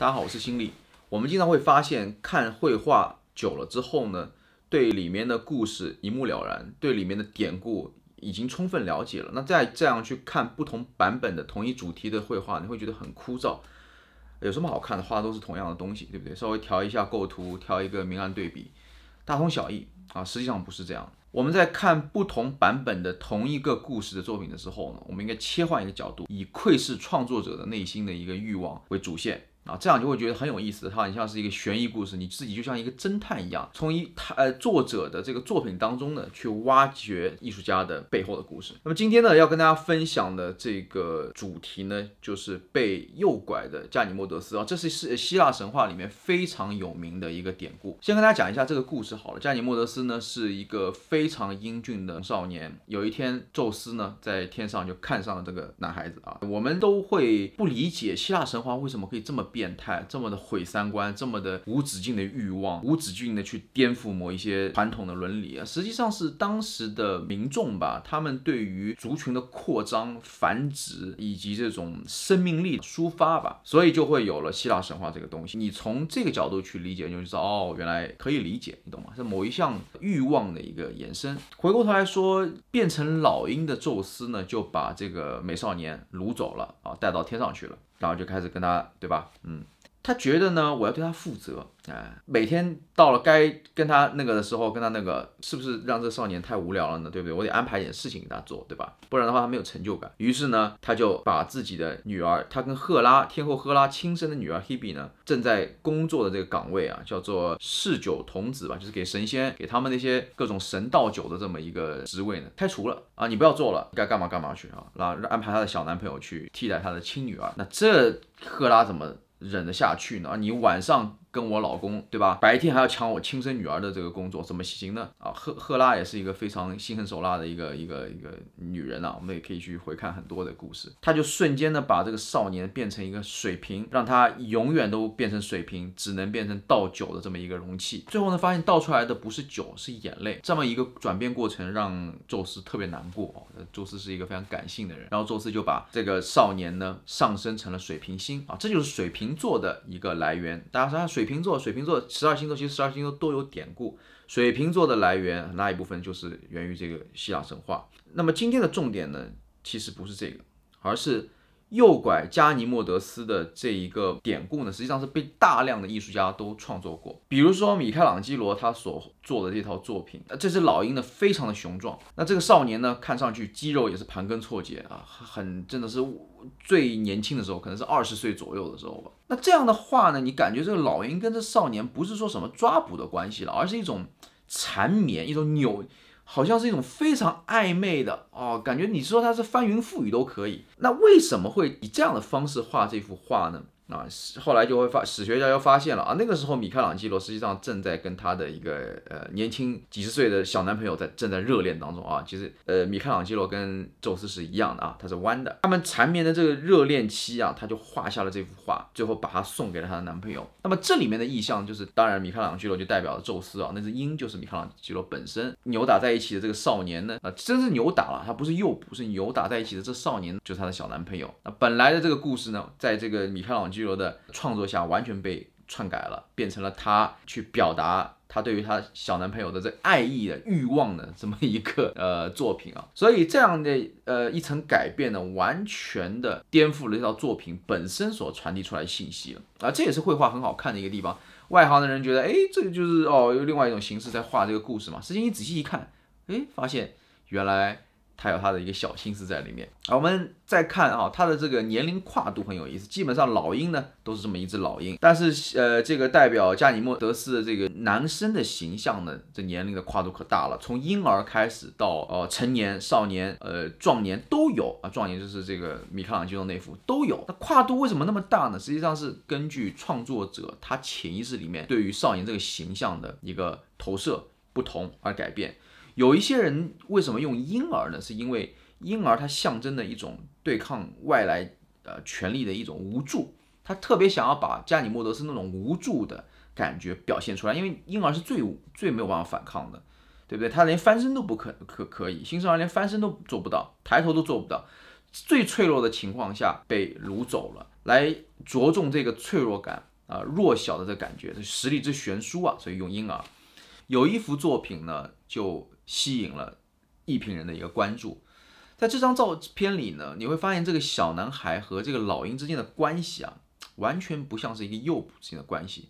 大家好，我是新理。我们经常会发现，看绘画久了之后呢，对里面的故事一目了然，对里面的典故已经充分了解了。那再这样去看不同版本的同一主题的绘画，你会觉得很枯燥。有什么好看的？画都是同样的东西，对不对？稍微调一下构图，调一个明暗对比，大同小异啊。实际上不是这样。我们在看不同版本的同一个故事的作品的时候呢，我们应该切换一个角度，以窥视创作者的内心的一个欲望为主线。啊，这样就会觉得很有意思，它很像是一个悬疑故事，你自己就像一个侦探一样，从一他呃作者的这个作品当中呢，去挖掘艺术家的背后的故事。那么今天呢，要跟大家分享的这个主题呢，就是被诱拐的加尼莫德斯啊，这是是希腊神话里面非常有名的一个典故。先跟大家讲一下这个故事好了，加尼莫德斯呢是一个非常英俊的少年，有一天宙斯呢在天上就看上了这个男孩子啊，我们都会不理解希腊神话为什么可以这么。变态这么的毁三观，这么的无止境的欲望，无止境的去颠覆某一些传统的伦理，实际上是当时的民众吧，他们对于族群的扩张、繁殖以及这种生命力抒发吧，所以就会有了希腊神话这个东西。你从这个角度去理解，你就知道哦，原来可以理解，你懂吗？是某一项欲望的一个延伸。回过头来说，变成老鹰的宙斯呢，就把这个美少年掳走了啊，带到天上去了。然后就开始跟他，对吧？嗯。他觉得呢，我要对他负责啊，每天到了该跟他那个的时候，跟他那个是不是让这少年太无聊了呢？对不对？我得安排点事情给他做，对吧？不然的话他没有成就感。于是呢，他就把自己的女儿，他跟赫拉天后赫拉亲生的女儿 Hebe 呢，正在工作的这个岗位啊，叫做侍酒童子吧，就是给神仙给他们那些各种神倒酒的这么一个职位呢，开除了啊！你不要做了，该干嘛干嘛去啊！然让安排他的小男朋友去替代他的亲女儿。那这赫拉怎么？忍得下去呢？你晚上。跟我老公，对吧？白天还要抢我亲生女儿的这个工作，怎么行呢？啊，赫赫拉也是一个非常心狠手辣的一个一个一个女人呐。我们也可以去回看很多的故事，她就瞬间的把这个少年变成一个水瓶，让他永远都变成水瓶，只能变成倒酒的这么一个容器。最后呢，发现倒出来的不是酒，是眼泪。这么一个转变过程，让宙斯特别难过哦。宙斯是一个非常感性的人，然后宙斯就把这个少年呢上升成了水瓶星啊，这就是水瓶座的一个来源。大家知道水。水瓶座，水瓶座，十二星座其实十二星座都有典故。水瓶座的来源很大一部分就是源于这个希腊神话。那么今天的重点呢，其实不是这个，而是。诱拐加尼莫德斯的这一个典故呢，实际上是被大量的艺术家都创作过。比如说米开朗基罗他所做的这套作品，那这只老鹰呢非常的雄壮，那这个少年呢看上去肌肉也是盘根错节啊，很真的是最年轻的时候，可能是二十岁左右的时候吧。那这样的话呢，你感觉这个老鹰跟这少年不是说什么抓捕的关系了，而是一种缠绵，一种扭。好像是一种非常暧昧的哦，感觉你说它是翻云覆雨都可以。那为什么会以这样的方式画这幅画呢？啊，后来就会发，史学家又发现了啊，那个时候米开朗基罗实际上正在跟他的一个呃年轻几十岁的小男朋友在正在热恋当中啊，其实呃米开朗基罗跟宙斯是一样的啊，他是弯的，他们缠绵的这个热恋期啊，他就画下了这幅画，最后把它送给了他的男朋友。那么这里面的意象就是，当然米开朗基罗就代表了宙斯啊，那只鹰就是米开朗基罗本身，扭打在一起的这个少年呢，啊真是扭打了，他不是诱捕，是扭打在一起的这少年就是他的小男朋友。那本来的这个故事呢，在这个米开朗基。基罗的创作下，完全被篡改了，变成了他去表达他对于他小男朋友的这爱意的欲望的这么一个呃作品啊，所以这样的呃一层改变呢，完全的颠覆了这套作品本身所传递出来的信息了啊，这也是绘画很好看的一个地方。外行的人觉得，哎，这个就是哦，有另外一种形式在画这个故事嘛。实际你仔细一看，哎，发现原来。他有他的一个小心思在里面啊，我们再看啊，他的这个年龄跨度很有意思，基本上老鹰呢都是这么一只老鹰，但是呃，这个代表加尼莫德斯的这个男生的形象呢，这年龄的跨度可大了，从婴儿开始到呃成年、少年、呃壮年都有啊，壮年就是这个米开朗基罗那幅都有，那跨度为什么那么大呢？实际上是根据创作者他潜意识里面对于少年这个形象的一个投射不同而改变。有一些人为什么用婴儿呢？是因为婴儿它象征的一种对抗外来呃权力的一种无助，他特别想要把加里莫德斯那种无助的感觉表现出来，因为婴儿是最最没有办法反抗的，对不对？他连翻身都不可可可以，新生儿连翻身都做不到，抬头都做不到，最脆弱的情况下被掳走了，来着重这个脆弱感啊，弱小的这感觉，实力之悬殊啊，所以用婴儿。有一幅作品呢，就。吸引了一评人的一个关注，在这张照片里呢，你会发现这个小男孩和这个老鹰之间的关系啊，完全不像是一个诱捕之间的关系，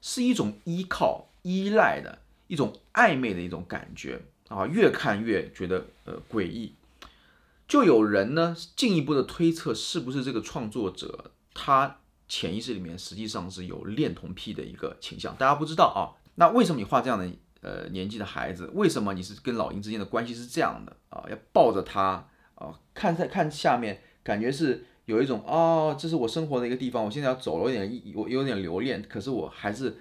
是一种依靠、依赖的一种暧昧的一种感觉啊，越看越觉得呃诡异。就有人呢进一步的推测，是不是这个创作者他潜意识里面实际上是有恋童癖的一个倾向？大家不知道啊，那为什么你画这样的？呃，年纪的孩子，为什么你是跟老鹰之间的关系是这样的啊？要抱着他啊，看在看下面，感觉是有一种啊，这是我生活的一个地方，我现在要走了，有点我有点留恋，可是我还是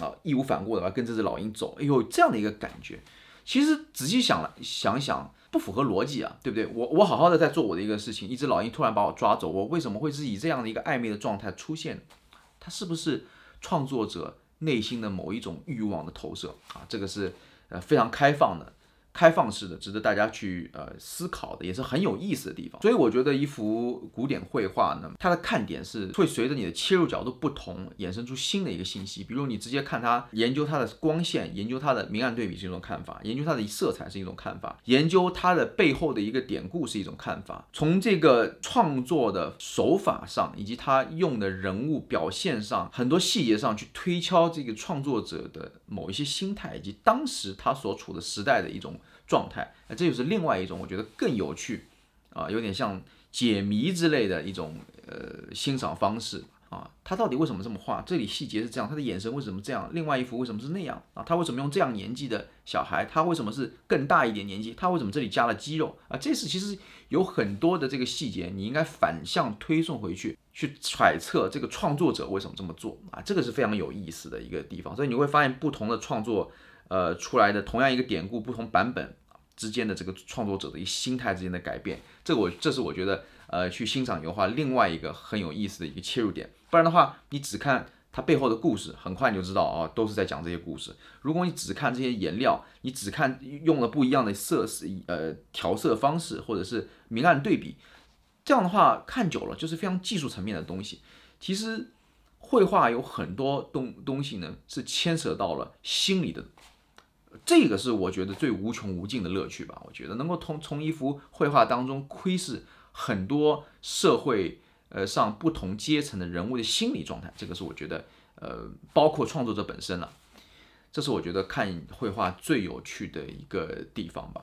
啊义无反顾的要跟这只老鹰走，哎呦这样的一个感觉，其实仔细想了想想，不符合逻辑啊，对不对？我我好好的在做我的一个事情，一只老鹰突然把我抓走，我为什么会是以这样的一个暧昧的状态出现？他是不是创作者？内心的某一种欲望的投射啊，这个是呃非常开放的。开放式的，值得大家去呃思考的，也是很有意思的地方。所以我觉得一幅古典绘画呢，它的看点是会随着你的切入角度不同，衍生出新的一个信息。比如你直接看它，研究它的光线，研究它的明暗对比是一种看法；研究它的色彩是一种看法；研究它的背后的一个典故是一种看法。从这个创作的手法上，以及他用的人物表现上，很多细节上去推敲这个创作者的某一些心态，以及当时他所处的时代的一种。状态，那这就是另外一种我觉得更有趣，啊，有点像解谜之类的一种呃欣赏方式啊。他到底为什么这么画？这里细节是这样，他的眼神为什么这样？另外一幅为什么是那样啊？他为什么用这样年纪的小孩？他为什么是更大一点年纪？他为什么这里加了肌肉啊？这是其实有很多的这个细节，你应该反向推送回去，去揣测这个创作者为什么这么做啊？这个是非常有意思的一个地方。所以你会发现不同的创作，呃，出来的同样一个典故，不同版本。之间的这个创作者的一心态之间的改变，这个我这是我觉得，呃，去欣赏油画另外一个很有意思的一个切入点。不然的话，你只看它背后的故事，很快你就知道啊，都是在讲这些故事。如果你只看这些颜料，你只看用了不一样的色是呃调色方式或者是明暗对比，这样的话看久了就是非常技术层面的东西。其实绘画有很多东东西呢，是牵扯到了心理的。这个是我觉得最无穷无尽的乐趣吧。我觉得能够通从一幅绘画当中窥视很多社会呃上不同阶层的人物的心理状态，这个是我觉得呃包括创作者本身了。这是我觉得看绘画最有趣的一个地方吧。